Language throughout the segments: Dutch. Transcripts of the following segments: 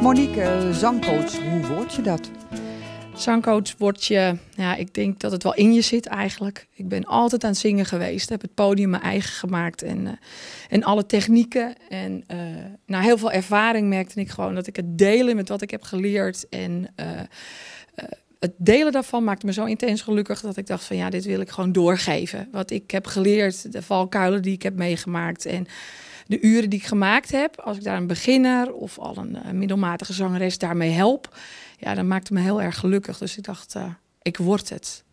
Monique, zangcoach, hoe word je dat? Zangcoach word je, ja, ik denk dat het wel in je zit eigenlijk. Ik ben altijd aan het zingen geweest, heb het podium mijn eigen gemaakt en, eh, en alle technieken. En uh, eh, na nou, heel veel ervaring merkte ik gewoon dat ik het delen met wat ik heb geleerd en eh, het delen daarvan maakte me zo intens gelukkig dat ik dacht van ja, dit wil ik gewoon doorgeven. Wat ik heb geleerd, de valkuilen die ik heb meegemaakt en de uren die ik gemaakt heb. Als ik daar een beginner of al een, eh, middelmatige zangeres daarmee help, ja, dan maakte me heel erg gelukkig. Dus ik dacht, eh, ik word het.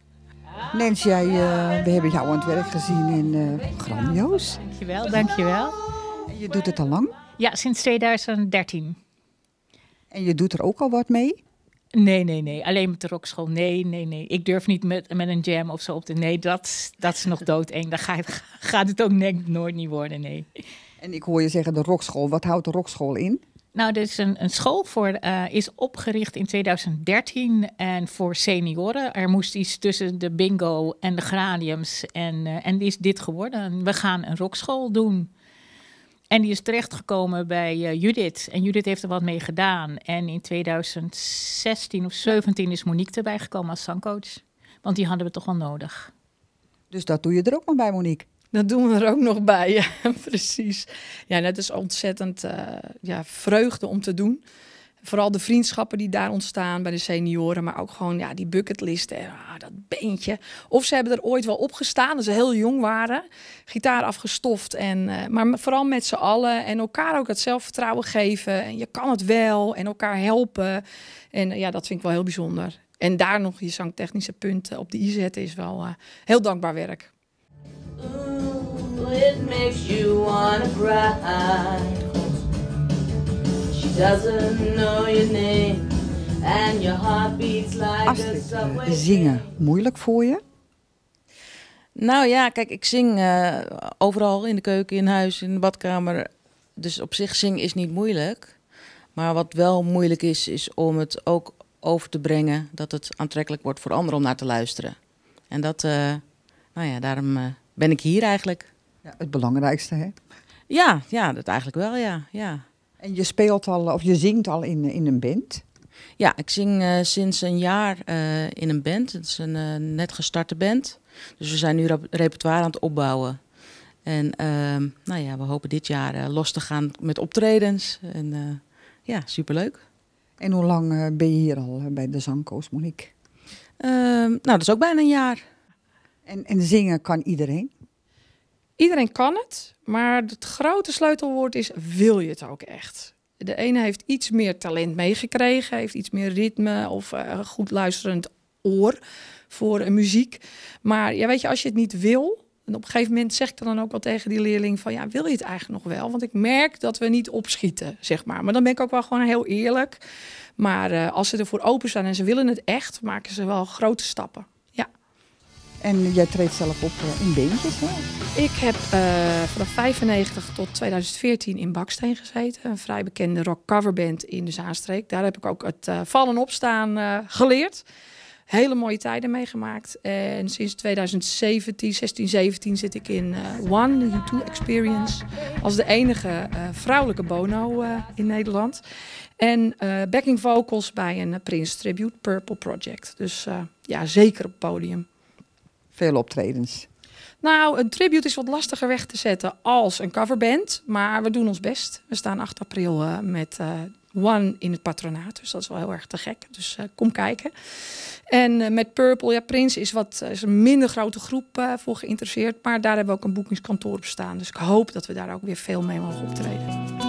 Nancy, jij, eh, we hebben jou aan het werk gezien in uh, Grandioos. Dankjewel, dankjewel. En je doet het al lang? Ja, sinds 2013. En je doet er ook al wat mee? Nee, nee, nee. Alleen met de rockschool. Nee, nee, nee. Ik durf niet met, met een jam of zo op de. Nee, dat, dat is nog doodeng. Dan gaat het ook nooit niet worden, nee. En ik hoor je zeggen de rockschool. Wat houdt de rockschool in? Nou, dit is een, een school voor, eh, is opgericht in 2013 en voor senioren. Er moest iets tussen de bingo en de gradiums en, eh, en is dit geworden. We gaan een rockschool doen. En die is terechtgekomen bij eh, Judith. En Judith heeft er wat mee gedaan. En in 2016 of 17 is Monique erbij gekomen als zangcoach. Want die hadden we toch wel nodig. Dus dat doe je er ook nog bij, Monique? Dat doen we er ook nog bij, ja, precies. Ja, dat is ontzettend eh, ja, vreugde om te doen vooral de vriendschappen die daar ontstaan bij de senioren, maar ook gewoon ja, die bucketlisten, ah, dat beentje. Of ze hebben er ooit wel opgestaan, als ze heel jong waren, gitaar afgestoft. En, eh, maar vooral met z'n allen en elkaar ook het zelfvertrouwen geven. En je kan het wel en elkaar helpen. En eh, ja, dat vind ik wel heel bijzonder. En daar nog je zangtechnische punten op de i zetten is wel eh, heel dankbaar werk doesn't know your name. And your heart beats like eh, zingen moeilijk voor je? Nou ja, kijk, ik zing eh, overal in de keuken, in huis, in de badkamer. Dus op zich zingen is niet moeilijk. Maar wat wel moeilijk is, is om het ook over te brengen dat het aantrekkelijk wordt voor anderen om naar te luisteren. En dat, eh, nou ja, daarom ben ik hier eigenlijk. Ja, het belangrijkste, hè? Ja, ja, dat eigenlijk wel, ja. ja. En je speelt al, of je zingt al in, in een band? Ja, ik zing eh, sinds een jaar eh, in een band. Het is een eh, net gestarte band. Dus we zijn nu repertoire aan het opbouwen. En ehm, nou ja, we hopen dit jaar los te gaan met optredens. En ja, superleuk. En hoe lang ben je hier al bij de Zangkoos, Monique? Ehm, nou, dat is ook bijna een jaar. En, en zingen kan iedereen? Iedereen kan het, maar het grote sleutelwoord is: wil je het ook echt? De ene heeft iets meer talent meegekregen, heeft iets meer ritme of uh, goed luisterend oor voor muziek. Maar ja, weet je, als je het niet wil, en op een gegeven moment zeg ik dan ook wel tegen die leerling van... ja, wil je het eigenlijk nog wel? Want ik merk dat we niet opschieten, zeg maar. Maar dan ben ik ook wel gewoon heel eerlijk. Maar eh, als ze ervoor openstaan en ze willen het echt... maken ze wel grote stappen. En jij treedt zelf op eh, in beentjes, hè? Ik heb eh, vanaf 95 tot 2014 in Baksteen gezeten. Een vrij bekende rock coverband in de Zaanstreek. Daar heb ik ook het eh, vallen opstaan uh, geleerd. Hele mooie tijden meegemaakt. En sinds 2017, 16, 17 zit ik in One, de U2 Experience. Als de enige vrouwelijke bono in Nederland. En backing vocals bij een Prince Tribute Purple Project. Dus ja, zeker op podium veel optredens? Nou, een tribute is wat lastiger weg te zetten als een coverband. Maar we doen ons best. We staan 8 april eh, met eh, One in het patronaat. Dus dat is wel heel erg te gek. Dus eh, kom kijken. En met Purple, ja, Prince is, wat, is een minder grote groep voor geïnteresseerd. Maar daar hebben we ook een boekingskantoor op staan. Dus ik hoop dat we daar ook weer veel mee mogen optreden.